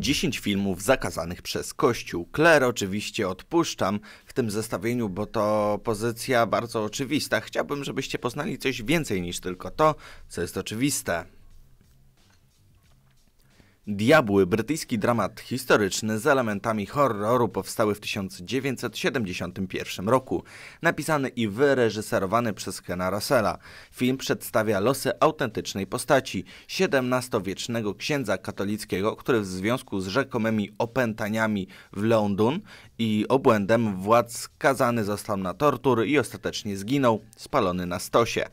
10 filmów zakazanych przez Kościół. Kler oczywiście odpuszczam w tym zestawieniu, bo to pozycja bardzo oczywista. Chciałbym, żebyście poznali coś więcej niż tylko to, co jest oczywiste. Diabły, brytyjski dramat historyczny z elementami horroru powstały w 1971 roku, napisany i wyreżyserowany przez Kena Russella. Film przedstawia losy autentycznej postaci, XVII-wiecznego księdza katolickiego, który w związku z rzekomymi opętaniami w Londyn i obłędem władz skazany został na tortury i ostatecznie zginął, spalony na stosie.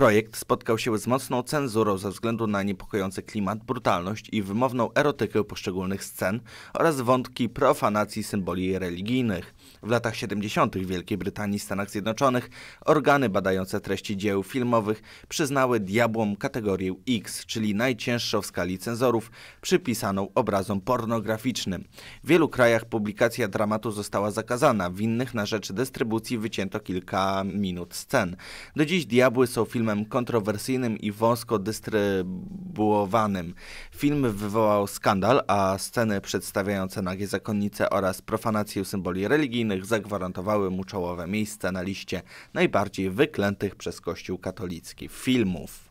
Projekt spotkał się z mocną cenzurą ze względu na niepokojący klimat, brutalność i wymowną erotykę poszczególnych scen oraz wątki profanacji symboli religijnych. W latach 70. w Wielkiej Brytanii i Stanach Zjednoczonych organy badające treści dzieł filmowych przyznały diabłom kategorię X, czyli najcięższą w skali cenzorów, przypisaną obrazom pornograficznym. W wielu krajach publikacja dramatu została zakazana, w innych na rzecz dystrybucji wycięto kilka minut scen. Do dziś Diabły są filmem kontrowersyjnym i wąsko dystrybuowanym. Film wywołał skandal, a sceny przedstawiające nagie zakonnice oraz profanację symboli religii religijnych zagwarantowały mu czołowe miejsce na liście najbardziej wyklętych przez Kościół katolicki filmów.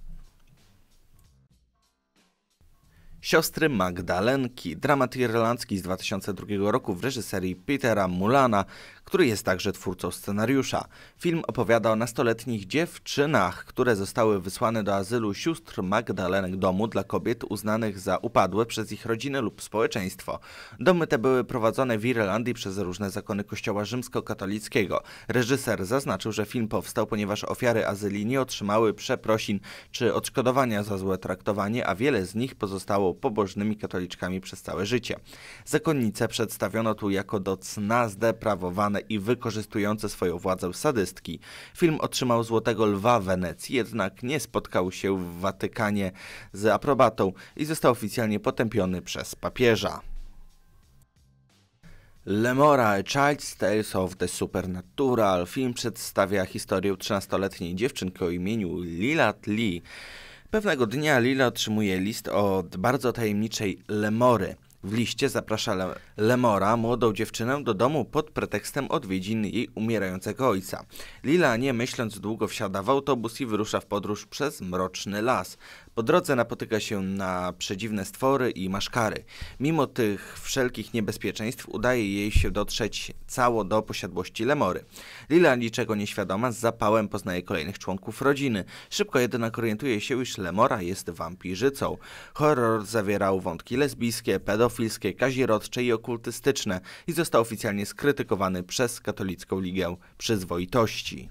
Siostry Magdalenki, dramat irlandzki z 2002 roku w reżyserii Petera Mulana, który jest także twórcą scenariusza. Film opowiada o nastoletnich dziewczynach, które zostały wysłane do azylu sióstr Magdalenek domu dla kobiet uznanych za upadłe przez ich rodzinę lub społeczeństwo. Domy te były prowadzone w Irlandii przez różne zakony kościoła rzymskokatolickiego. Reżyser zaznaczył, że film powstał, ponieważ ofiary azyli nie otrzymały przeprosin czy odszkodowania za złe traktowanie, a wiele z nich pozostało pobożnymi katoliczkami przez całe życie. Zakonnice przedstawiono tu jako docna zdeprawowane i wykorzystujące swoją władzę sadystki. Film otrzymał Złotego Lwa Wenecji, jednak nie spotkał się w Watykanie z aprobatą i został oficjalnie potępiony przez papieża. Lemora, A Child's Tales of the Supernatural. Film przedstawia historię 13-letniej dziewczynki o imieniu Lilat Lee. Pewnego dnia Lila otrzymuje list od bardzo tajemniczej Lemory – w liście zaprasza Le Lemora, młodą dziewczynę, do domu pod pretekstem odwiedzin jej umierającego ojca. Lila, nie myśląc długo, wsiada w autobus i wyrusza w podróż przez mroczny las. Po drodze napotyka się na przedziwne stwory i maszkary. Mimo tych wszelkich niebezpieczeństw udaje jej się dotrzeć cało do posiadłości Lemory. Lila niczego nieświadoma z zapałem poznaje kolejnych członków rodziny. Szybko jednak orientuje się, iż Lemora jest wampirzycą. Horror zawierał wątki lesbijskie, pedofilskie, kazirodcze i okultystyczne i został oficjalnie skrytykowany przez katolicką Ligę Przyzwoitości.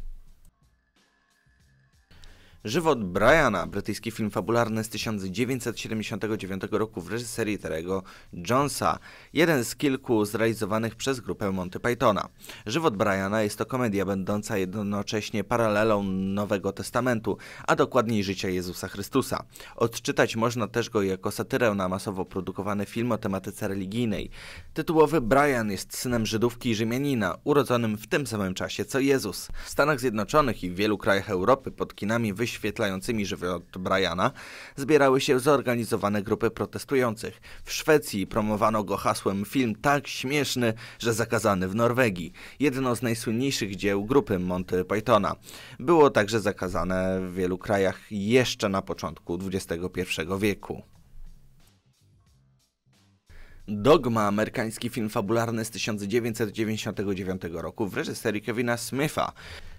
Żywot Briana, brytyjski film fabularny z 1979 roku w reżyserii Terego Jonesa, jeden z kilku zrealizowanych przez grupę Monty Pythona. Żywot Briana jest to komedia będąca jednocześnie paralelą Nowego Testamentu, a dokładniej życia Jezusa Chrystusa. Odczytać można też go jako satyrę na masowo produkowany film o tematyce religijnej. Tytułowy Brian jest synem Żydówki i Rzymianina, urodzonym w tym samym czasie co Jezus. W Stanach Zjednoczonych i w wielu krajach Europy pod kinami wyświetlano wyświetlającymi żywot Briana zbierały się zorganizowane grupy protestujących. W Szwecji promowano go hasłem film tak śmieszny, że zakazany w Norwegii. Jedno z najsłynniejszych dzieł grupy Monty Pythona. Było także zakazane w wielu krajach jeszcze na początku XXI wieku. Dogma, amerykański film fabularny z 1999 roku w reżyserii Kevina Smitha.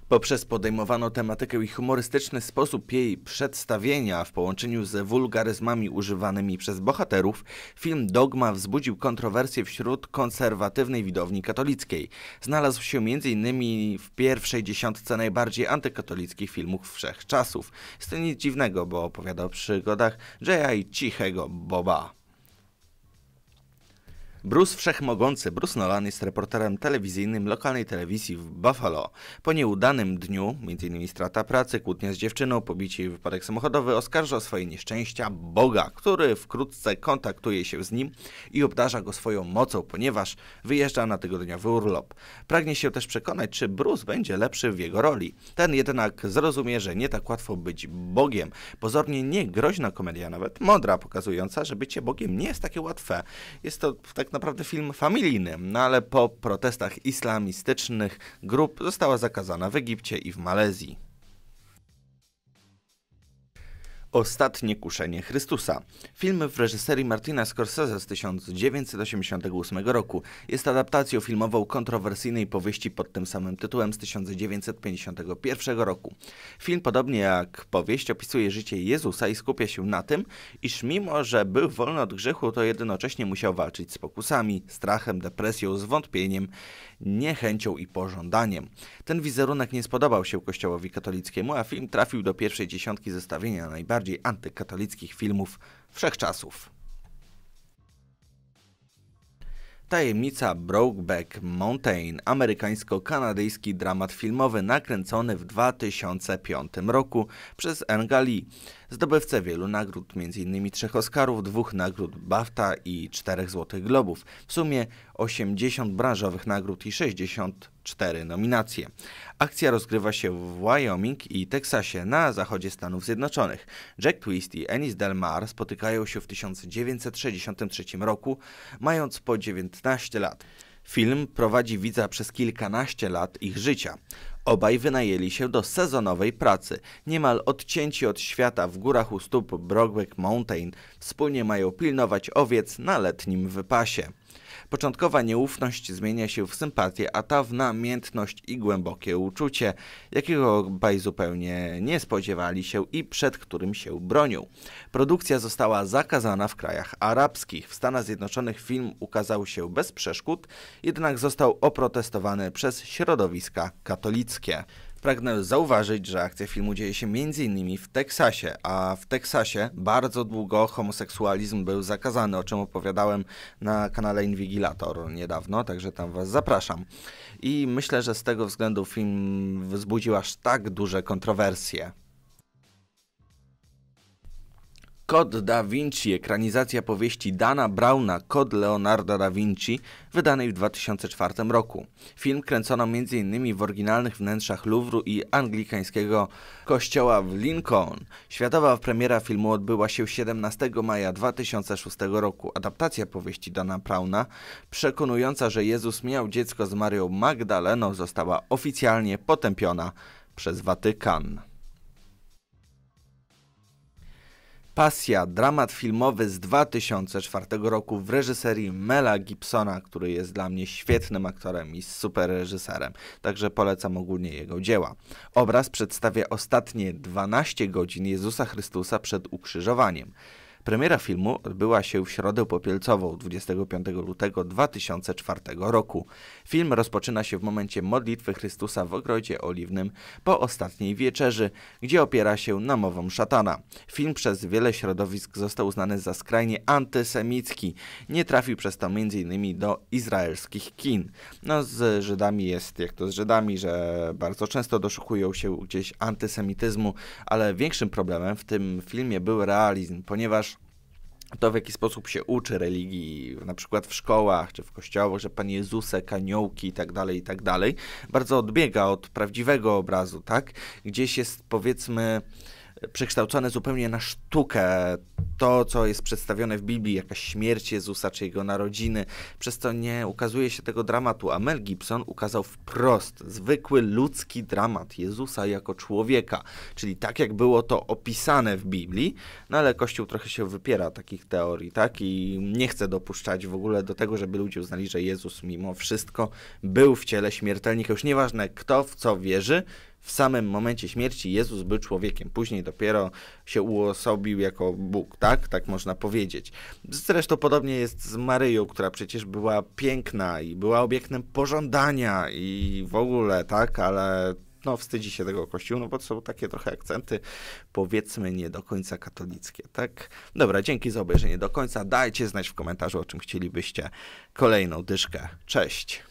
Poprzez podejmowaną tematykę i humorystyczny sposób jej przedstawienia w połączeniu ze wulgaryzmami używanymi przez bohaterów, film Dogma wzbudził kontrowersje wśród konserwatywnej widowni katolickiej. Znalazł się m.in. w pierwszej dziesiątce najbardziej antykatolickich filmów wszechczasów. Jest to nic dziwnego, bo opowiada o przygodach i Cichego Boba. Bruce Wszechmogący Bruce Nolan jest reporterem telewizyjnym lokalnej telewizji w Buffalo. Po nieudanym dniu, m.in. strata pracy, kłótnia z dziewczyną, pobicie i wypadek samochodowy, oskarża o swoje nieszczęścia Boga, który wkrótce kontaktuje się z nim i obdarza go swoją mocą, ponieważ wyjeżdża na tygodniowy urlop. Pragnie się też przekonać, czy Bruce będzie lepszy w jego roli. Ten jednak zrozumie, że nie tak łatwo być Bogiem. Pozornie nie groźna komedia, nawet modra, pokazująca, że bycie Bogiem nie jest takie łatwe. Jest to tak tak naprawdę film familijny, no ale po protestach islamistycznych grup została zakazana w Egipcie i w Malezji. Ostatnie kuszenie Chrystusa. Film w reżyserii Martina Scorsese z 1988 roku jest adaptacją filmową kontrowersyjnej powieści pod tym samym tytułem z 1951 roku. Film, podobnie jak powieść, opisuje życie Jezusa i skupia się na tym, iż mimo, że był wolny od grzechu, to jednocześnie musiał walczyć z pokusami, strachem, depresją, zwątpieniem niechęcią i pożądaniem. Ten wizerunek nie spodobał się Kościołowi katolickiemu, a film trafił do pierwszej dziesiątki zestawienia najbardziej antykatolickich filmów wszechczasów. Tajemnica Brokeback Mountain, amerykańsko-kanadyjski dramat filmowy nakręcony w 2005 roku przez Enga Lee zdobywcę wielu nagród, m.in. trzech Oscarów, dwóch nagród BAFTA i czterech Złotych Globów. W sumie 80 branżowych nagród i 64 nominacje. Akcja rozgrywa się w Wyoming i Teksasie na zachodzie Stanów Zjednoczonych. Jack Twist i Ennis Del Mar spotykają się w 1963 roku, mając po 19 lat. Film prowadzi widza przez kilkanaście lat ich życia. Obaj wynajęli się do sezonowej pracy. Niemal odcięci od świata w górach u stóp Brogwick Mountain wspólnie mają pilnować owiec na letnim wypasie. Początkowa nieufność zmienia się w sympatię, a ta w namiętność i głębokie uczucie, jakiego obaj zupełnie nie spodziewali się i przed którym się bronią. Produkcja została zakazana w krajach arabskich. W Stanach Zjednoczonych film ukazał się bez przeszkód, jednak został oprotestowany przez środowiska katolickie. Pragnę zauważyć, że akcja filmu dzieje się m.in. w Teksasie, a w Teksasie bardzo długo homoseksualizm był zakazany, o czym opowiadałem na kanale Inwigilator niedawno, także tam was zapraszam. I myślę, że z tego względu film wzbudził aż tak duże kontrowersje. Kod da Vinci, ekranizacja powieści Dana Brauna Kod Leonardo da Vinci, wydanej w 2004 roku. Film kręcono m.in. w oryginalnych wnętrzach Louvru i anglikańskiego kościoła w Lincoln. Światowa premiera filmu odbyła się 17 maja 2006 roku. Adaptacja powieści Dana Brauna, przekonująca, że Jezus miał dziecko z Marią Magdaleną, została oficjalnie potępiona przez Watykan. Pasja, dramat filmowy z 2004 roku w reżyserii Mela Gibsona, który jest dla mnie świetnym aktorem i super reżyserem, także polecam ogólnie jego dzieła. Obraz przedstawia ostatnie 12 godzin Jezusa Chrystusa przed ukrzyżowaniem. Premiera filmu odbyła się w środę popielcową 25 lutego 2004 roku. Film rozpoczyna się w momencie modlitwy Chrystusa w ogrodzie oliwnym po ostatniej wieczerzy, gdzie opiera się na mową szatana. Film przez wiele środowisk został uznany za skrajnie antysemicki. Nie trafił przez to m.in. do izraelskich kin. No z Żydami jest jak to z Żydami, że bardzo często doszukują się gdzieś antysemityzmu, ale większym problemem w tym filmie był realizm, ponieważ to, w jaki sposób się uczy religii, na przykład w szkołach czy w kościołach, że Pan Jezusek, aniołki i tak dalej, i tak dalej, bardzo odbiega od prawdziwego obrazu, tak? Gdzieś jest, powiedzmy, przekształcone zupełnie na sztukę. To, co jest przedstawione w Biblii, jakaś śmierć Jezusa czy jego narodziny, przez to nie ukazuje się tego dramatu. A Mel Gibson ukazał wprost zwykły ludzki dramat Jezusa jako człowieka, czyli tak jak było to opisane w Biblii, no ale Kościół trochę się wypiera takich teorii, tak? I nie chce dopuszczać w ogóle do tego, żeby ludzie uznali, że Jezus mimo wszystko był w ciele śmiertelnika. Już nieważne kto w co wierzy, w samym momencie śmierci Jezus był człowiekiem. Później dopiero się uosobił jako Bóg, tak? Tak można powiedzieć. Zresztą podobnie jest z Maryją, która przecież była piękna i była obiektem pożądania i w ogóle, tak? Ale no, wstydzi się tego kościół, no bo to są takie trochę akcenty, powiedzmy, nie do końca katolickie, tak? Dobra, dzięki za obejrzenie do końca. Dajcie znać w komentarzu, o czym chcielibyście kolejną dyszkę. Cześć!